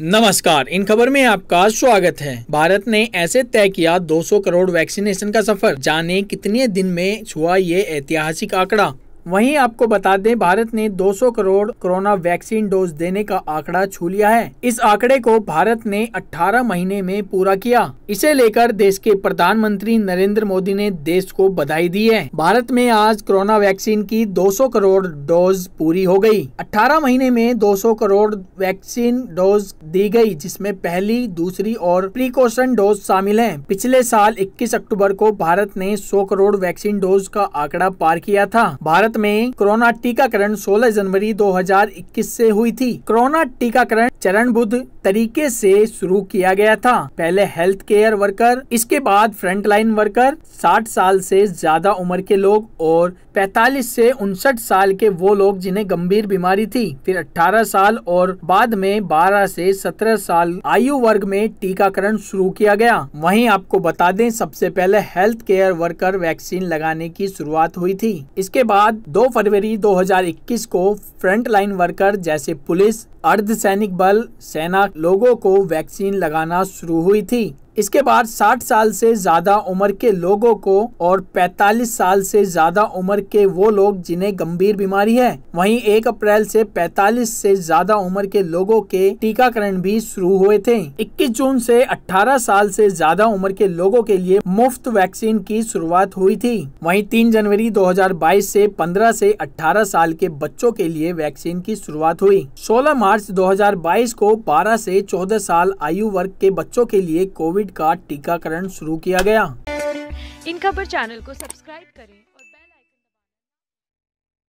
नमस्कार इन खबर में आपका स्वागत है भारत ने ऐसे तय किया 200 करोड़ वैक्सीनेशन का सफर जाने कितने दिन में छुआ ये ऐतिहासिक आंकड़ा वहीं आपको बता दें भारत ने 200 करोड़ कोरोना वैक्सीन डोज देने का आंकड़ा छू लिया है इस आंकड़े को भारत ने 18 महीने में पूरा किया इसे लेकर देश के प्रधानमंत्री नरेंद्र मोदी ने देश को बधाई दी है भारत में आज कोरोना वैक्सीन की 200 करोड़ डोज पूरी हो गई 18 महीने में 200 करोड़ वैक्सीन डोज दी गई जिसमे पहली दूसरी और प्रीकॉशन डोज शामिल है पिछले साल इक्कीस अक्टूबर को भारत ने सौ करोड़ वैक्सीन डोज का आंकड़ा पार किया था भारत भारत में कोरोना टीकाकरण 16 जनवरी 2021 से हुई थी कोरोना टीकाकरण चरणबद्ध तरीके से शुरू किया गया था पहले हेल्थ केयर वर्कर इसके बाद फ्रंटलाइन वर्कर 60 साल से ज्यादा उम्र के लोग और 45 से उनसठ साल के वो लोग जिन्हें गंभीर बीमारी थी फिर 18 साल और बाद में 12 से 17 साल आयु वर्ग में टीकाकरण शुरू किया गया वहीं आपको बता दें सबसे पहले हेल्थ केयर वर्कर वैक्सीन लगाने की शुरुआत हुई थी इसके बाद दो फरवरी 2021 को फ्रंटलाइन वर्कर जैसे पुलिस अर्धसैनिक बल सेना लोगों को वैक्सीन लगाना शुरू हुई थी इसके बाद 60 साल से ज़्यादा उम्र के लोगों को और 45 साल से ज़्यादा उम्र के वो लोग जिन्हें गंभीर बीमारी है वहीं 1 अप्रैल से 45 से ज़्यादा उम्र के लोगों के टीकाकरण भी शुरू हुए थे 21 जून से 18 साल से ज़्यादा उम्र के लोगों के लिए मुफ्त वैक्सीन की शुरुआत हुई थी वहीं 3 जनवरी 2022 से 15 से 18 साल के बच्चों के लिए वैक्सीन की शुरुआत हुई सोलह मार्च 2022 को 12 से 14 साल आयु वर्ग के बच्चों के लिए कोविड का टीकाकरण शुरू किया गया इन खबर चैनल को सब्सक्राइब करें